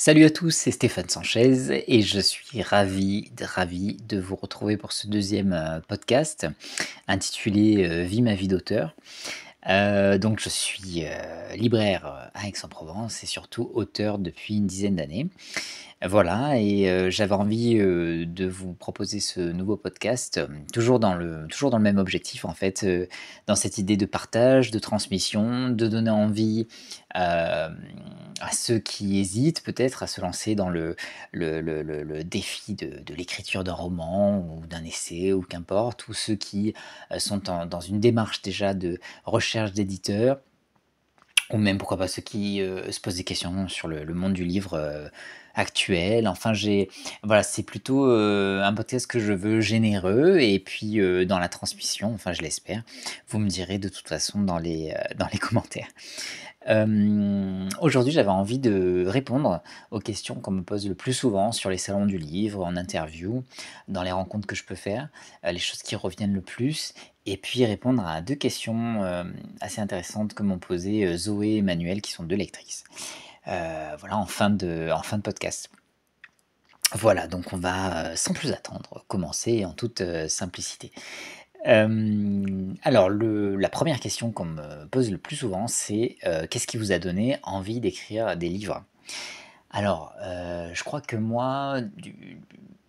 Salut à tous, c'est Stéphane Sanchez et je suis ravi, ravi de vous retrouver pour ce deuxième euh, podcast intitulé euh, Vie ma vie d'auteur. Euh, donc je suis libraire à Aix-en-Provence et surtout auteur depuis une dizaine d'années. Voilà, et euh, j'avais envie euh, de vous proposer ce nouveau podcast, euh, toujours dans le, toujours dans le même objectif en fait, dans cette idée de partage, de transmission, de donner envie à ceux qui hésitent peut-être à se lancer dans le, le, défi de, l'écriture d'un roman ou d'un essai ou qu'importe, ou ceux qui sont dans une démarche déjà de recherche d'éditeur ou même, pourquoi pas, ceux qui euh, se posent des questions sur le, monde du livre euh, actuel. Enfin, j'ai, voilà, c'est plutôt euh, un podcast que je veux généreux. Et puis, dans la transmission, enfin, je l'espère, vous me direz de toute façon dans les, dans les commentaires. Euh, aujourd'hui, j'avais envie de répondre aux questions qu'on me pose le plus souvent sur les salons du livre, en interview, dans les rencontres que je peux faire, euh, les choses qui reviennent le plus, et puis répondre à deux questions euh, assez intéressantes que m'ont posées Zoé et Manuel, qui sont deux lectrices. voilà, en fin de podcast. Voilà, donc on va sans plus attendre commencer en toute simplicité. Euh, alors, la première question qu'on me pose le plus souvent, c'est euh, qu'est-ce qui vous a donné envie d'écrire des livres Alors, euh, je crois que moi,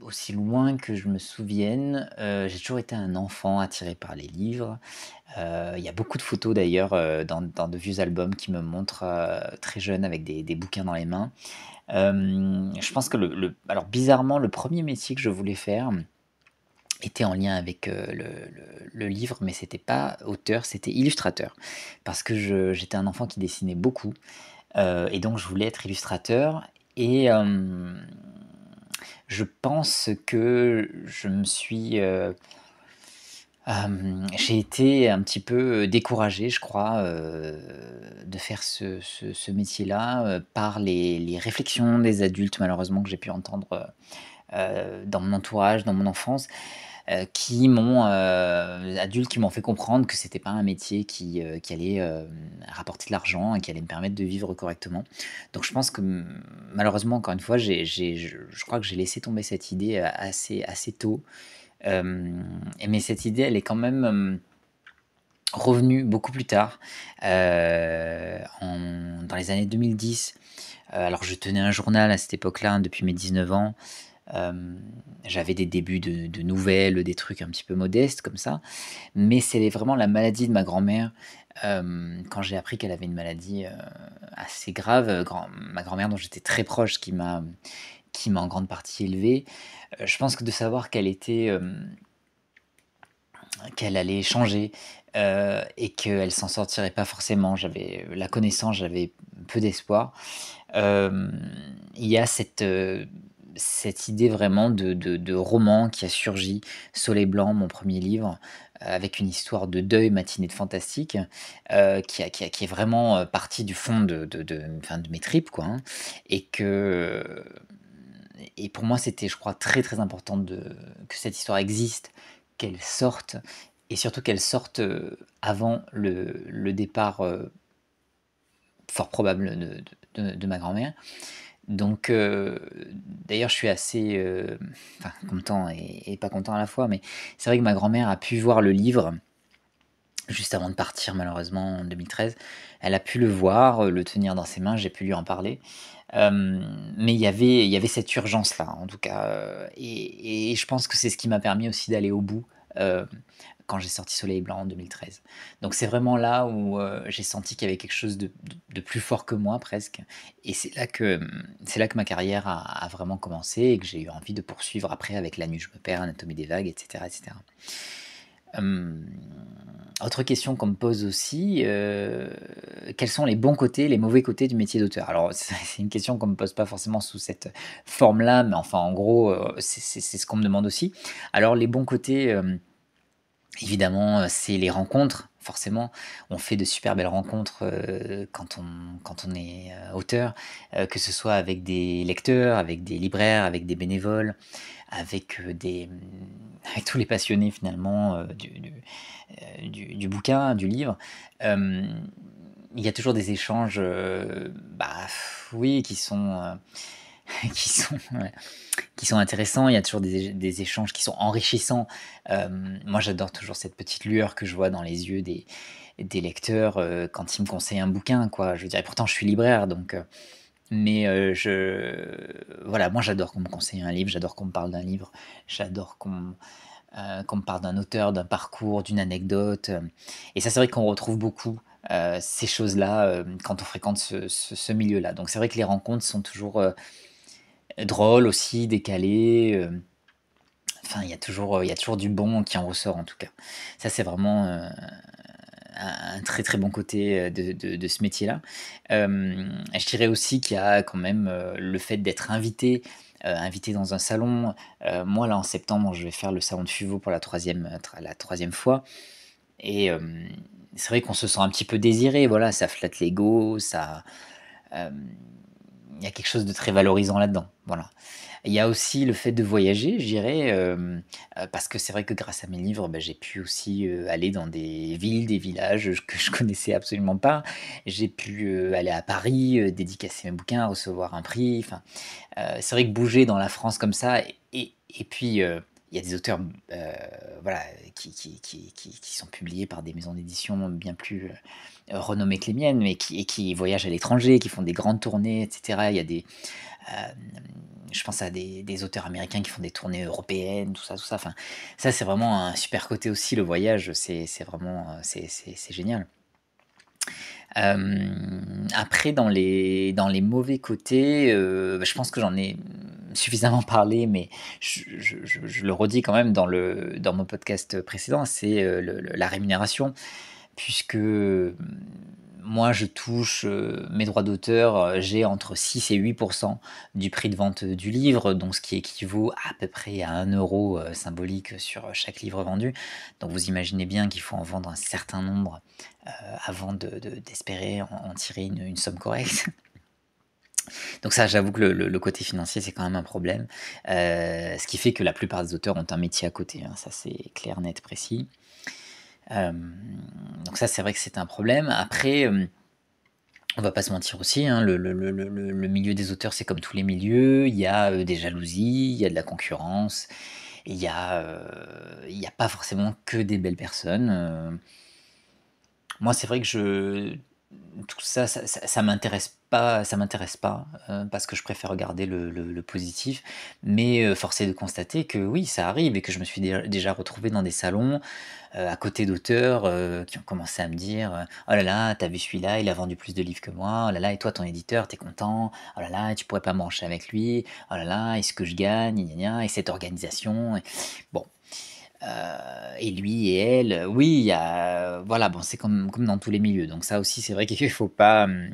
aussi loin que je me souvienne, j'ai toujours été un enfant attiré par les livres. Il y a beaucoup de photos d'ailleurs dans, de vieux albums qui me montrent très jeune avec des, bouquins dans les mains. je pense que, alors bizarrement, le premier métier que je voulais faire, était en lien avec euh, le, livre, mais c'était pas auteur, c'était illustrateur. Parce que j'étais un enfant qui dessinait beaucoup, euh, et donc je voulais être illustrateur. Et euh, je pense que je me suis... J'ai été un petit peu découragé, je crois, de faire ce, métier-là par les, les, réflexions des adultes, malheureusement, que j'ai pu entendre euh, dans mon entourage, dans mon enfance, euh, qui m'ont, euh, adultes, qui m'ont fait comprendre que c'était pas un métier qui, allait rapporter de l'argent et qui allait me permettre de vivre correctement. Donc je pense que malheureusement, encore une fois, j'ai, je, crois que j'ai laissé tomber cette idée assez, assez tôt. mais cette idée, elle est quand même revenue beaucoup plus tard, dans les années 2010. alors je tenais un journal à cette époque-là, hein, depuis mes 19 ans, euh, j'avais des débuts de, nouvelles, des trucs un petit peu modestes comme ça. Mais c'est vraiment la maladie de ma grand-mère. Euh, quand j'ai appris qu'elle avait une maladie euh, assez grave, ma grand-mère dont j'étais très proche, qui m'a qui m'a en grande partie élevé, je pense que de savoir qu'elle était qu'elle allait changer et qu'elle s'en sortirait pas forcément. J'avais la connaissance, j'avais peu d'espoir. il y a cette, cette idée vraiment de, de, roman qui a surgi, Soleil Blanc, mon premier livre, euh, avec une histoire de deuil matinée de fantastique euh, qui, a- qui a- qui est vraiment euh, partie du fond de, de, de- de mes tripes quoi hein. et que et pour moi c'était je crois très très important de que cette histoire existe qu'elle sorte et surtout qu'elle sorte avant le, le départ fort probable de- de- de ma grand-mère donc, euh, d'ailleurs, je suis assez euh, content et, pas content à la fois, mais c'est vrai que ma grand-mère a pu voir le livre juste avant de partir, malheureusement, en 2013. Elle a pu le voir, euh, le tenir dans ses mains, j'ai pu lui en parler. mais il y avait, y avait cette urgence-là, en tout cas. et, je pense que c'est ce qui m'a permis aussi d'aller au bout quand j'ai sorti Soleil Blanc en 2013. Donc c'est vraiment là où euh, j'ai senti qu'il y avait quelque chose de, plus fort que moi presque. Et c'est là que hum, c'est là que ma carrière a, vraiment commencé et que j'ai eu envie de poursuivre après avec La Nuit, je me perds, Anatomie des vagues, etc. etc. Hum, autre question qu'on me pose aussi, euh, quels sont les bons côtés, les mauvais côtés du métier d'auteur Alors, c'est une question qu'on ne me pose pas forcément sous cette forme-là, mais enfin, en gros, euh, c'est ce qu'on me demande aussi. Alors, les bons côtés, hum, Évidemment, euh, c'est les rencontres. Forcément, on fait de super belles rencontres euh, quand, on, quand on est euh, auteur, que ce soit avec des lecteurs, avec des libraires, avec des bénévoles, avec, des, avec tous les passionnés finalement du, du, du, du, bouquin, du livre. il y a toujours des échanges, bah, oui, qui sont... qui sont qui sont intéressants, il y a toujours des, échanges qui sont enrichissants. Euh, moi, j'adore toujours cette petite lueur que je vois dans les yeux des, des lecteurs euh, quand ils me conseillent un bouquin, quoi. Je dirais pourtant, je suis libraire, donc. Euh, mais je. Voilà, moi, j'adore qu'on me conseille un livre, j'adore qu'on me parle d'un livre, j'adore qu'on. me parle d'un auteur, d'un parcours, d'une anecdote. Et ça, c'est vrai qu'on retrouve beaucoup ces choses-là quand on fréquente ce, ce milieu-là. Donc, c'est vrai que les rencontres sont toujours drôle aussi, décalé. Euh. Enfin, il y, a toujours, y a toujours du bon qui en ressort en tout cas. Ça, c'est vraiment euh, un très très bon côté euh, de, ce métier-là. je dirais aussi qu'il y a quand même le fait d'être invité, invité dans un salon. moi là en septembre, je vais faire le salon de Fuvo pour la troisième, la troisième fois. Et c'est vrai qu'on se sent un petit peu désiré. Voilà, ça flatte l'ego, ça il y a quelque chose de très valorisant là-dedans. Voilà. Il y a aussi le fait de voyager, je euh, euh, parce que c'est vrai que grâce à mes livres, ben, j'ai pu aussi euh, aller dans des villes, des villages que je connaissais absolument pas. J'ai pu aller à Paris, dédicacer mes bouquins, recevoir un prix. Enfin, c'est vrai que bouger dans la France comme ça, et, puis il y a des auteurs voilà, qui, qui, sont publiés par des maisons d'édition bien plus renommées que les miennes, mais qui, et qui voyagent à l'étranger, qui font des grandes tournées, etc. Il y a des, euh, je pense à des, auteurs américains qui font des tournées européennes, tout ça, tout ça. Enfin, ça, c'est vraiment un super côté aussi, le voyage, c'est vraiment, euh, c'est génial. Euh, après, dans les, dans les mauvais côtés, je pense que j'en ai suffisamment parlé, mais je, le redis quand même dans, le, dans mon podcast précédent, c'est la rémunération puisque euh, moi je touche euh, mes droits d'auteur, euh, j'ai entre 6 et 8% du prix de vente du livre, donc ce qui équivaut à peu près à 1 euro symbolique sur chaque livre vendu. Donc vous imaginez bien qu'il faut en vendre un certain nombre avant d'espérer en, tirer une, somme correcte. Donc ça, j'avoue que le, côté financier, c'est quand même un problème. ce qui fait que la plupart des auteurs ont un métier à côté. Hein, ça, c'est clair, net, précis. Euh, donc ça, c'est vrai que c'est un problème. Après euh, on va pas se mentir aussi, hein, le, milieu des auteurs, c'est comme tous les milieux, il y a euh, des jalousies, il y a de la concurrence, il n'y a, il a pas forcément que des belles personnes. moi, c'est vrai que je, tout ça, ça, ça, m'intéresse pas, ça m'intéresse pas, euh, parce que je préfère regarder le, positif. Mais euh, force est de constater que oui, ça arrive et que je me suis déjà retrouvé dans des salons euh, à côté d'auteurs qui ont commencé à me dire Oh là là, t'as vu celui-là, il a vendu plus de livres que moi. Oh là là, et toi, ton éditeur, t'es content. Oh là là, tu pourrais pas manger avec lui. Oh là là, est-ce que je gagne Et cette organisation. Bon, euh, et lui et elle, euh, oui, a, euh, voilà, bon, c'est comme, comme dans tous les milieux. Donc ça aussi, c'est vrai qu'il faut pas, hum,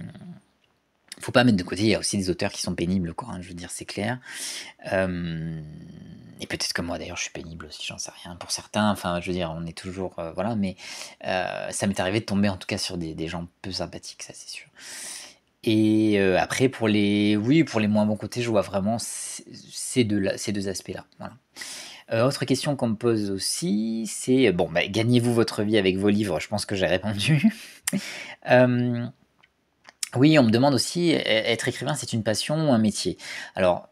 faut pas mettre de côté. Il y a aussi des auteurs qui sont pénibles, quoi. Hein, je veux dire, c'est clair. Hum, et peut-être que moi, d'ailleurs, je suis pénible aussi, j'en sais rien. Pour certains, enfin, je veux dire, on est toujours, voilà. Mais ça m'est arrivé de tomber, en tout cas, sur des, gens peu sympathiques, ça, c'est sûr. Et après, pour les, oui, pour les moins bons côtés, je vois vraiment ces deux, ces deux aspects-là. Voilà. Euh, autre question qu'on me pose aussi, c'est euh, bon, bah, gagnez-vous votre vie avec vos livres? Je pense que j'ai répondu. Euh, oui, on me demande aussi: e-, être écrivain, c'est une passion ou un métier?» alors,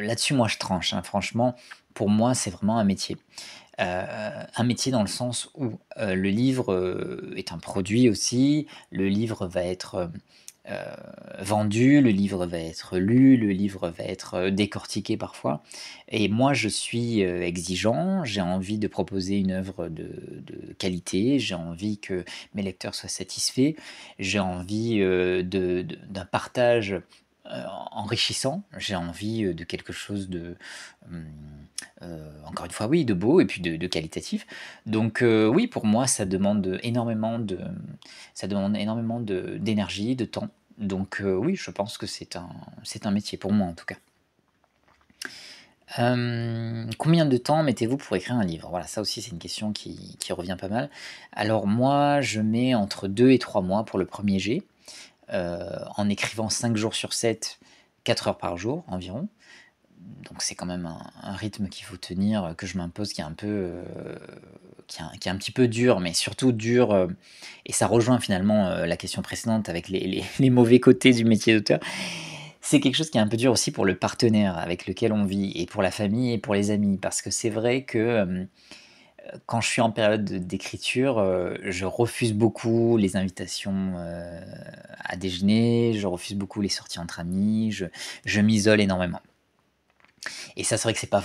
là-dessus, moi, je tranche, hein. Franchement, pour moi, c'est vraiment un métier. un métier dans le sens où, le livre, est un produit aussi. Le livre va être, euh, vendu, le livre va être lu, le livre va être euh, décortiqué parfois. Et moi, je suis euh, exigeant, j'ai envie de proposer une œuvre de, qualité, j'ai envie que mes lecteurs soient satisfaits, j'ai envie d'un partage enrichissant, j'ai envie de quelque chose de, hum, encore une fois, oui, de beau et puis de, qualitatif. Donc oui, pour moi, ça demande énormément de, ça demande énormément d'énergie, de, temps. Donc euh, oui, je pense que c'est un, métier pour moi en tout cas. Euh, combien de temps mettez-vous pour écrire un livre Voilà, ça aussi c'est une question qui, revient pas mal. Alors moi, je mets entre 2 et 3 mois pour le premier jet, euh, en écrivant 5 jours sur 7, 4 heures par jour environ donc c'est quand même un, rythme qu'il faut tenir, euh, que je m'impose, qui est un peu, euh, qui, est un, petit peu dur, mais surtout dur. Euh, et ça rejoint finalement la question précédente avec les, les, les mauvais côtés du métier d'auteur. C'est quelque chose qui est un peu dur aussi pour le partenaire avec lequel on vit, et pour la famille, et pour les amis, parce que c'est vrai que quand je suis en période d'écriture, je refuse beaucoup les invitations à déjeuner, je refuse beaucoup les sorties entre amis, je, je m'isole énormément. Et ça, c'est vrai que c'est pas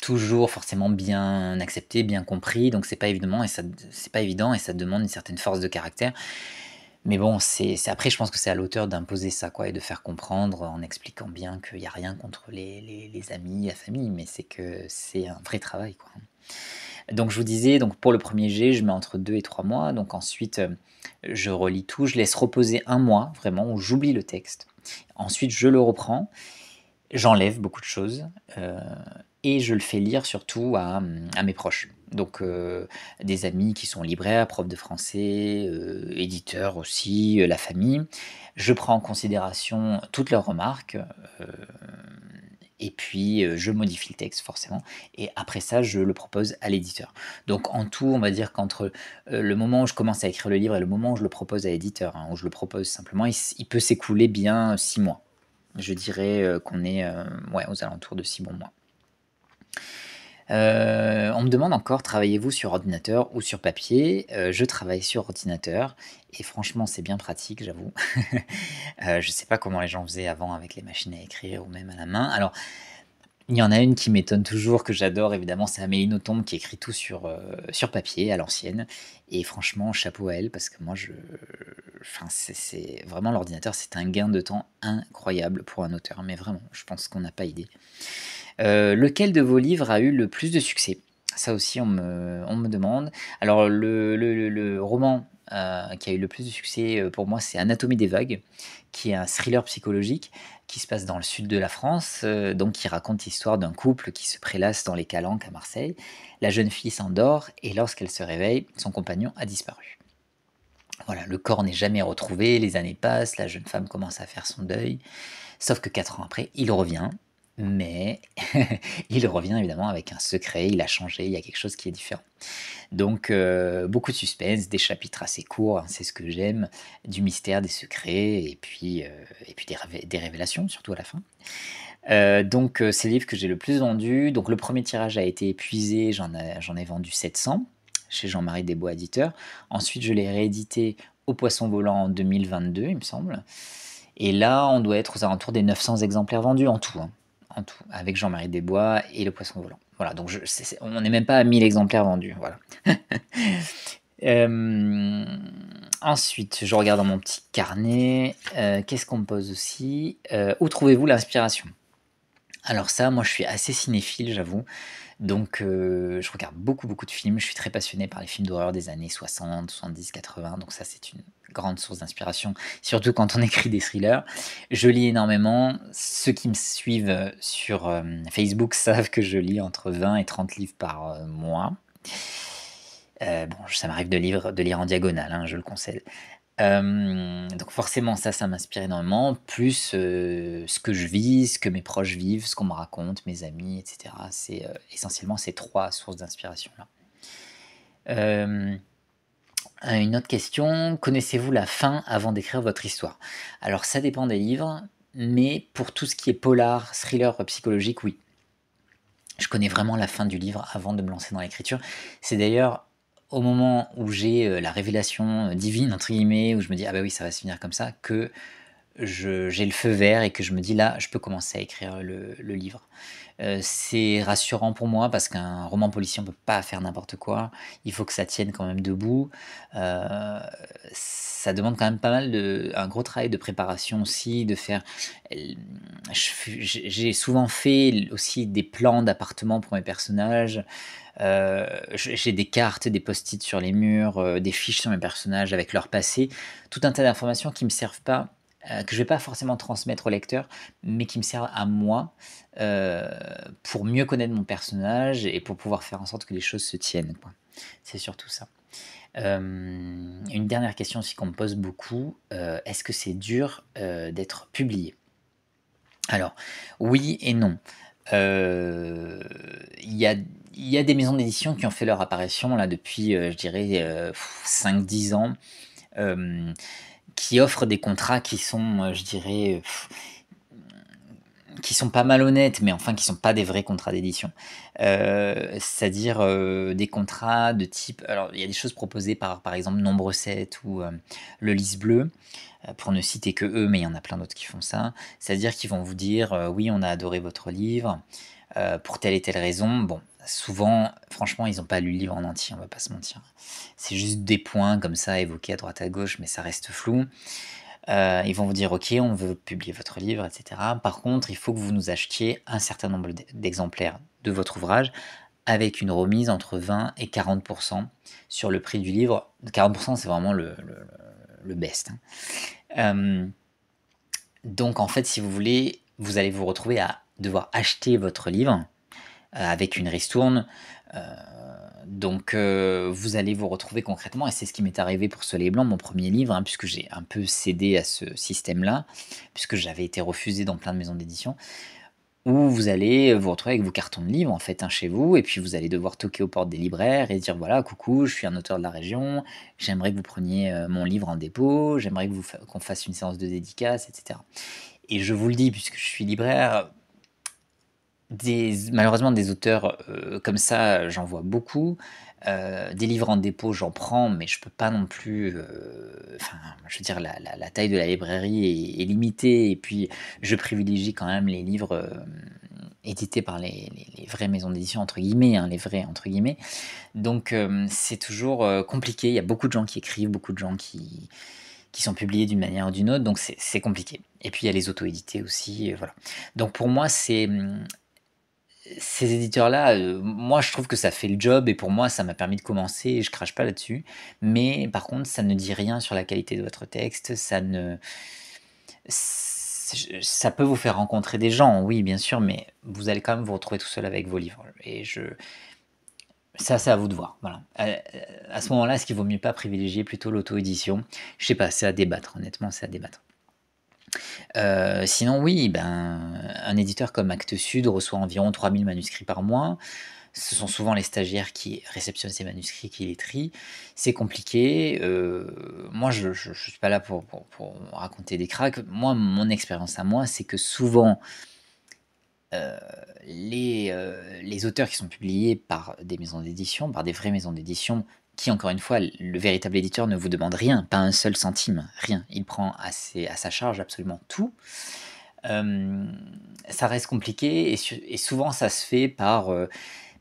toujours forcément bien accepté, bien compris, donc c'est pas évident et ça c'est pas évident et ça demande une certaine force de caractère. Mais bon, c'est après, je pense que c'est à l'auteur d'imposer ça, quoi, et de faire comprendre en expliquant bien qu'il n'y a rien contre les, les, amis, la famille, mais c'est que c'est un vrai travail, quoi. Donc je vous disais, donc pour le premier jet, je mets entre deux et trois mois. Donc ensuite, euh, je relis tout, je laisse reposer un mois, vraiment, où j'oublie le texte. Ensuite, je le reprends j'enlève beaucoup de choses euh, et je le fais lire surtout à, mes proches. Donc euh, des amis qui sont libraires, profs de français, euh, éditeurs aussi, la famille. Je prends en considération toutes leurs remarques et puis je modifie le texte forcément, et après ça, je le propose à l'éditeur. Donc en tout, on va dire qu'entre le moment où je commence à écrire le livre et le moment où je le propose à l'éditeur, hein, où je le propose simplement, il peut s'écouler bien six mois. Je dirais euh, qu'on est euh, aux alentours de 6 bons mois. Euh, on me demande encore, travaillez-vous sur ordinateur ou sur papier Je travaille sur ordinateur et franchement, c'est bien pratique, j'avoue. je ne sais pas comment les gens faisaient avant avec les machines à écrire ou même à la main. Alors, il y en a une qui m'étonne toujours, que j'adore évidemment, c'est Amélie Nothomb qui écrit tout sur, euh, sur papier à l'ancienne. Et franchement, chapeau à elle, parce que moi, je. Enfin, c'est vraiment l'ordinateur, c'est un gain de temps incroyable pour un auteur, mais vraiment, je pense qu'on n'a pas idée. Euh, lequel de vos livres a eu le plus de succès ça aussi, on me, on me demande. Alors, le roman euh, qui a eu le plus de succès euh, pour moi, c'est Anatomie des vagues, qui est un thriller psychologique qui se passe dans le sud de la France, euh, donc qui raconte l'histoire d'un couple qui se prélasse dans les calanques à Marseille. La jeune fille s'endort et lorsqu'elle se réveille, son compagnon a disparu. Voilà, le corps n'est jamais retrouvé, les années passent, la jeune femme commence à faire son deuil, sauf que quatre ans après, il revient mais il revient évidemment avec un secret, il a changé, il y a quelque chose qui est différent. Donc euh, beaucoup de suspense, des chapitres assez courts, hein, c'est ce que j'aime, du mystère, des secrets, et puis, euh, et puis des, révélations, surtout à la fin. Euh, donc c'est le livre que j'ai le plus vendu, donc le premier tirage a été épuisé, j'en ai vendu 700 chez Jean-Marie Desbois éditeur. Ensuite, je l'ai réédité au Poisson Volant en 2022, il me semble. Et là, on doit être aux alentours des 900 exemplaires vendus en tout. Hein en tout, avec Jean-Marie Desbois et le poisson volant. Voilà, donc je, on n'est même pas à 1000 exemplaires vendus. Voilà. Euh, ensuite, je regarde dans mon petit carnet. Euh, qu'est-ce qu'on me pose aussi euh, Où trouvez-vous l'inspiration Alors ça, moi je suis assez cinéphile, j'avoue. Donc, euh, je regarde beaucoup, beaucoup de films. Je suis très passionné par les films d'horreur des années 60, 70, 80. Donc, ça, c'est une grande source d'inspiration, surtout quand on écrit des thrillers. Je lis énormément. Ceux qui me suivent euh, sur euh, Facebook savent que je lis entre 20 et 30 livres par mois. bon, ça m'arrive de, de, lire en diagonale, hein, je le conseille. Euh, donc forcément, ça, ça m'inspire énormément, plus euh, ce que je vis, ce que mes proches vivent, ce qu'on me raconte, mes amis, etc. C'est euh, essentiellement ces trois sources d'inspiration-là. une autre question, connaissez-vous la fin avant d'écrire votre histoire Alors ça dépend des livres, mais pour tout ce qui est polar, thriller psychologique, oui. Je connais vraiment la fin du livre avant de me lancer dans l'écriture. C'est d'ailleurs au moment où j'ai euh, la révélation euh, divine, entre guillemets, où je me dis, ah bah oui, ça va se finir comme ça, que j'ai le feu vert et que je me dis là, je peux commencer à écrire le, livre. Euh, c'est rassurant pour moi parce qu'un roman policier, on peut pas faire n'importe quoi. Il faut que ça tienne quand même debout. Euh, ça demande quand même pas mal de, un gros travail de préparation aussi, de faire. J'ai souvent fait aussi des plans d'appartements pour mes personnages. Euh, j'ai des cartes, des post-it sur les murs, des fiches sur mes personnages avec leur passé, tout un tas d'informations qui me servent pas euh, que je ne vais pas forcément transmettre au lecteur, mais qui me servent à moi euh, pour mieux connaître mon personnage et pour pouvoir faire en sorte que les choses se tiennent. C'est surtout ça. Euh, une dernière question aussi qu'on me pose beaucoup, est-ce que c'est dur d'être publié Alors, oui et non. Il y a des maisons d'édition qui ont fait leur apparition là depuis, je dirais, 5-10 ans qui offrent des contrats qui sont, euh, je dirais, euh, qui sont pas mal honnêtes, mais enfin qui sont pas des vrais contrats d'édition. Euh, c'est-à-dire des contrats de type. Alors, il y a des choses proposées par, par exemple, Nombre 7 ou Le Lys Bleu, pour ne citer que eux, mais il y en a plein d'autres qui font ça. C'est-à-dire qu'ils vont vous dire Oui, on a adoré votre livre, pour telle et telle raison. Bon, bah, souvent, franchement, ils n'ont pas lu le livre en entier, on ne va pas se mentir. C'est juste des points comme ça évoqués à droite à gauche, mais ça reste flou. Euh, ils vont vous dire, ok, on veut publier votre livre, etc. Par contre, il faut que vous nous achetiez un certain nombre d'exemplaires de votre ouvrage avec une remise entre 20 et 40% sur le prix du livre. 40% c'est vraiment le, best. Hein. Euh, donc en fait, si vous voulez, vous allez vous retrouver à devoir acheter votre livre euh, avec une ristourne. Euh, donc euh, vous allez vous retrouver concrètement, et c'est ce qui m'est arrivé pour Soleil Blanc, mon premier livre, hein, puisque j'ai un peu cédé à ce système-là, puisque j'avais été refusé dans plein de maisons d'édition où vous allez vous retrouver avec vos cartons de livres en fait hein, chez vous et puis vous allez devoir toquer aux portes des libraires et dire voilà coucou je suis un auteur de la région j'aimerais que vous preniez mon livre en dépôt j'aimerais que vous qu'on fasse une séance de dédicace etc et je vous le dis puisque je suis libraire malheureusement, des auteurs euh, comme ça, j'en vois beaucoup. Euh, des livres en dépôt, j'en prends, mais je peux pas non plus. Euh, enfin, je veux dire, la, taille de la librairie est, limitée, et puis je privilégie quand même les livres édités par les, vraies maisons d'édition, entre guillemets, hein, les vrais, entre guillemets. Donc, c'est toujours compliqué. Il y a beaucoup de gens qui écrivent, beaucoup de gens qui, sont publiés d'une manière ou d'une autre, donc c'est compliqué. Et puis il y a les auto-édités aussi, voilà. Donc pour moi, c'est hum, ces éditeurs-là, euh, moi je trouve que ça fait le job et pour moi ça m'a permis de commencer et je crache pas là-dessus. Mais par contre, ça ne dit rien sur la qualité de votre texte, ça ne. Ça peut vous faire rencontrer des gens, oui, bien sûr, mais vous allez quand même vous retrouver tout seul avec vos livres. Et je. Ça, c'est à vous de voir. Voilà. Euh, euh, à, ce moment-là, est-ce qu'il vaut mieux pas privilégier plutôt l'auto-édition Je sais pas, c'est à débattre, honnêtement, c'est à débattre. Euh, sinon, oui, ben, un éditeur comme Actes Sud reçoit environ 3000 manuscrits par mois. Ce sont souvent les stagiaires qui réceptionnent ces manuscrits, qui les trient. C'est compliqué. Euh, moi, je ne suis pas là pour, raconter des cracks. Moi, mon expérience à moi, c'est que souvent, euh, les, les auteurs qui sont publiés par des maisons d'édition, par des vraies maisons d'édition, qui, encore une fois, le véritable éditeur ne vous demande rien, pas un seul centime, rien. Il prend à, sa charge absolument tout. ça reste compliqué et, souvent ça se fait par euh,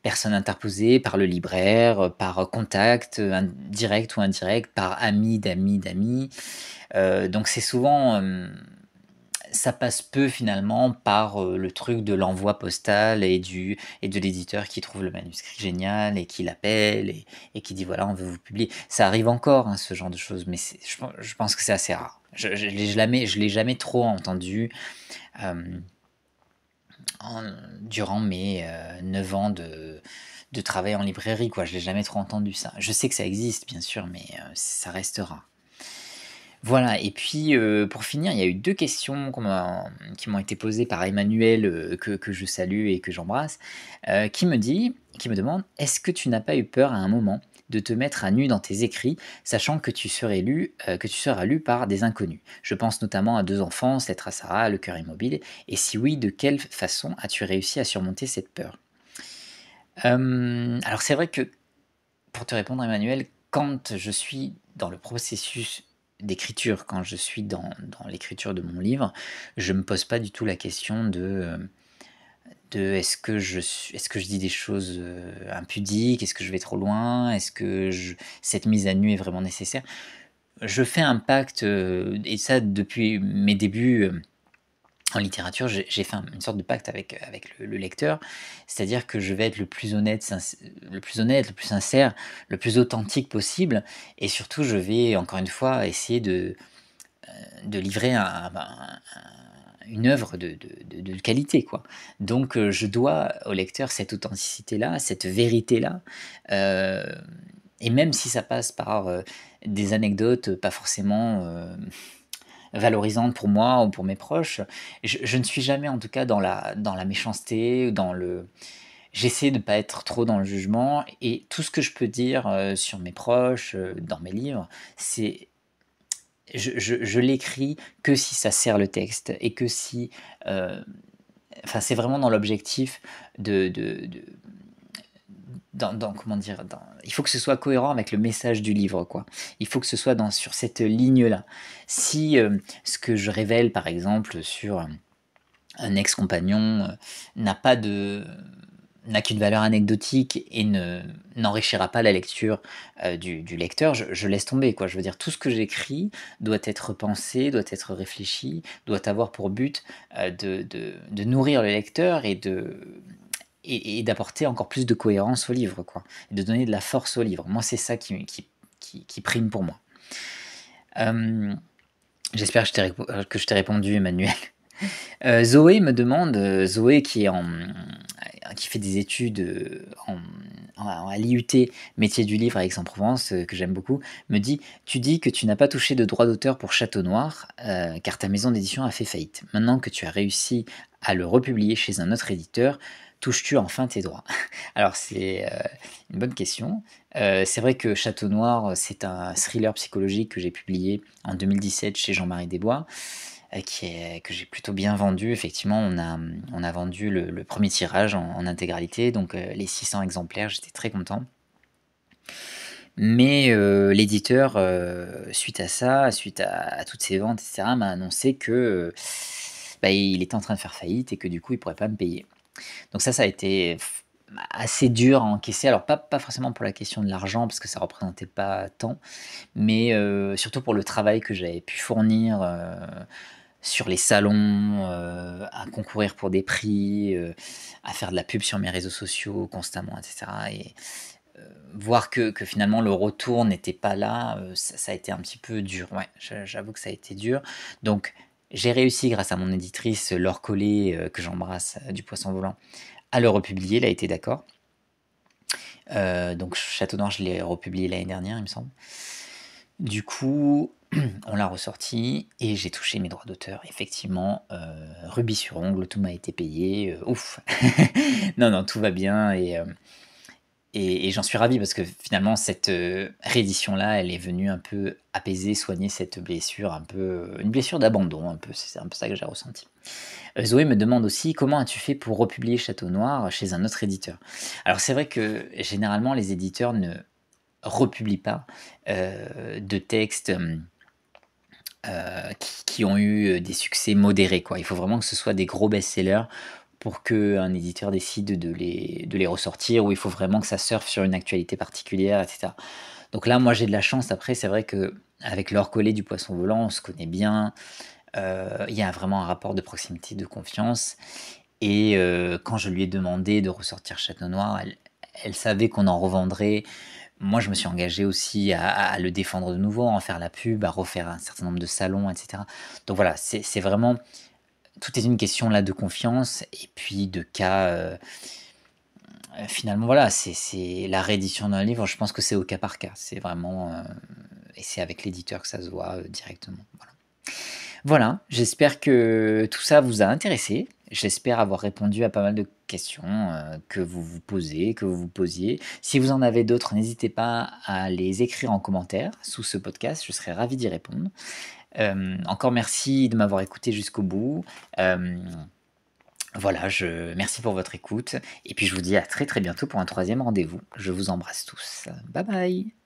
personne interposée, par le libraire, par contact direct ou indirect, par ami d'amis d'amis. Euh, donc c'est souvent ça passe peu finalement par euh, le truc de l'envoi postal et, du, et de l'éditeur qui trouve le manuscrit génial et qui l'appelle et, qui dit voilà on veut vous publier. Ça arrive encore hein, ce genre de choses, mais je, pense que c'est assez rare. Je ne je, l'ai jamais, trop entendu euh, durant mes 9 euh, ans de, travail en librairie. Quoi. Je l'ai jamais trop entendu ça. Je sais que ça existe bien sûr, mais ça restera. Voilà, et puis euh, pour finir, il y a eu deux questions qui m'ont été posées par Emmanuel, euh, que, je salue et que j'embrasse, euh, qui me dit, qui me demande, est-ce que tu n'as pas eu peur à un moment de te mettre à nu dans tes écrits, sachant que tu serais lu, que tu seras lu par des inconnus Je pense notamment à Deux enfants, Lettre à Sarah, Le cœur immobile, et si oui, de quelle façon as-tu réussi à surmonter cette peur Alors c'est vrai que, pour te répondre Emmanuel, quand je suis dans le processus d'écriture, quand je suis dans, l'écriture de mon livre, je ne me pose pas du tout la question de, euh, de est-ce que, je, est que je dis des choses euh, impudiques, est-ce que je vais trop loin, est-ce que cette mise à nu est vraiment nécessaire. Je fais un pacte, euh, et ça depuis mes débuts, en littérature, j'ai fait une sorte de pacte avec, euh, avec le, lecteur, c'est-à-dire que je vais être le plus honnête, le plus honnête, le plus sincère, le plus authentique possible, et surtout je vais encore une fois essayer de, euh, de livrer une œuvre de, de, qualité, quoi. Donc euh, je dois au lecteur cette authenticité-là, cette vérité-là. et même si ça passe par des anecdotes pas forcément valorisante pour moi ou pour mes proches. Je, ne suis jamais en tout cas dans la, dans la méchanceté, dans le... J'essaie de ne pas être trop dans le jugement et tout ce que je peux dire euh, sur mes proches, euh, dans mes livres, c'est... Je, je, l'écris que si ça sert le texte et que si... Euh, enfin, c'est vraiment dans l'objectif de, de dans, comment dire, dans, il faut que ce soit cohérent avec le message du livre, quoi. Il faut que ce soit dans, sur cette ligne-là. Si euh, ce que je révèle, par exemple, sur euh, un ex-compagnon euh, n'a pas de n'a qu'une valeur anecdotique et ne n'enrichira pas la lecture du, lecteur, je, laisse tomber. Quoi. Je veux dire, tout ce que j'écris doit être pensé, doit être réfléchi, doit avoir pour but de nourrir le lecteur et de et, d'apporter encore plus de cohérence au livre, quoi, et de donner de la force au livre. Moi, c'est ça qui, qui, qui, prime pour moi. Euh, j'espère euh, que, je t'ai répondu, Emmanuel. Euh, Zoé me demande, Zoé qui, est en, qui fait des études en, à l'IUT, métier du livre à Aix-en-Provence, que j'aime beaucoup, me dit Tu dis que tu n'as pas touché de droit d'auteur pour Château Noir, car ta maison d'édition a fait faillite. Maintenant que tu as réussi à le republier chez un autre éditeur, touches-tu enfin tes droits Alors c'est euh, une bonne question. Euh, c'est vrai que Château Noir, euh, c'est un thriller psychologique que j'ai publié en 2017 chez Jean-Marie Desbois, qui est, que j'ai plutôt bien vendu. Effectivement, on a, on a vendu le, premier tirage en, intégralité, donc les 600 exemplaires, j'étais très content. Mais l'éditeur, suite à ça, suite à, toutes ces ventes, etc., m'a annoncé que bah, il était en train de faire faillite et que du coup, il pourrait pas me payer. Donc ça, ça a été assez dur à encaisser. Alors pas, forcément pour la question de l'argent, parce que ça représentait pas tant, mais euh, surtout pour le travail que j'avais pu fournir. Euh, sur les salons, euh, à concourir pour des prix, à faire de la pub sur mes réseaux sociaux constamment, etc. Et voir que, finalement le retour n'était pas là, ça, ça, a été un petit peu dur. Ouais, j'avoue que ça a été dur. Donc j'ai réussi, grâce à mon éditrice Laure Collet, euh, que j'embrasse euh, du Poisson Volant, à le republier. Elle a été d'accord. Euh, donc Château Noir, je l'ai republié l'année dernière, il me semble. Du coup, on l'a ressorti et j'ai touché mes droits d'auteur. Effectivement, rubis sur ongle, tout m'a été payé. ouf Non, non, tout va bien et, et, j'en suis ravi parce que finalement, cette euh, réédition-là, elle est venue un peu apaiser, soigner cette blessure, un peu euh, une blessure d'abandon, un peu. C'est un peu ça que j'ai ressenti. Euh, Zoé me demande aussi comment as-tu fait pour republier Château Noir chez un autre éditeur. Alors c'est vrai que généralement, les éditeurs ne republient pas de textes. qui, ont eu des succès modérés. Quoi. Il faut vraiment que ce soit des gros best-sellers pour qu'un éditeur décide de les, de les ressortir, ou il faut vraiment que ça surfe sur une actualité particulière, etc. Donc là, moi, j'ai de la chance. Après, c'est vrai que avec leur collé du poisson volant, on se connaît bien. Euh, il y a vraiment un rapport de proximité, de confiance. Et euh, quand je lui ai demandé de ressortir Château Noir, elle, savait qu'on en revendrait. Moi, je me suis engagé aussi à, le défendre de nouveau, à en faire la pub, à refaire un certain nombre de salons, etc. Donc voilà, c'est vraiment tout est une question là de confiance et puis de cas. Euh, finalement, voilà, c'est la réédition d'un livre. Je pense que c'est au cas par cas. C'est vraiment euh, et c'est avec l'éditeur que ça se voit euh, directement. Voilà. voilà J'espère que tout ça vous a intéressé. J'espère avoir répondu à pas mal de questions que vous vous posez, que vous vous posiez. Si vous en avez d'autres, n'hésitez pas à les écrire en commentaire sous ce podcast. Je serai ravi d'y répondre. Euh, encore merci de m'avoir écouté jusqu'au bout. Euh, voilà, je merci pour votre écoute et puis je vous dis à très très bientôt pour un troisième rendez-vous. Je vous embrasse tous. Bye bye.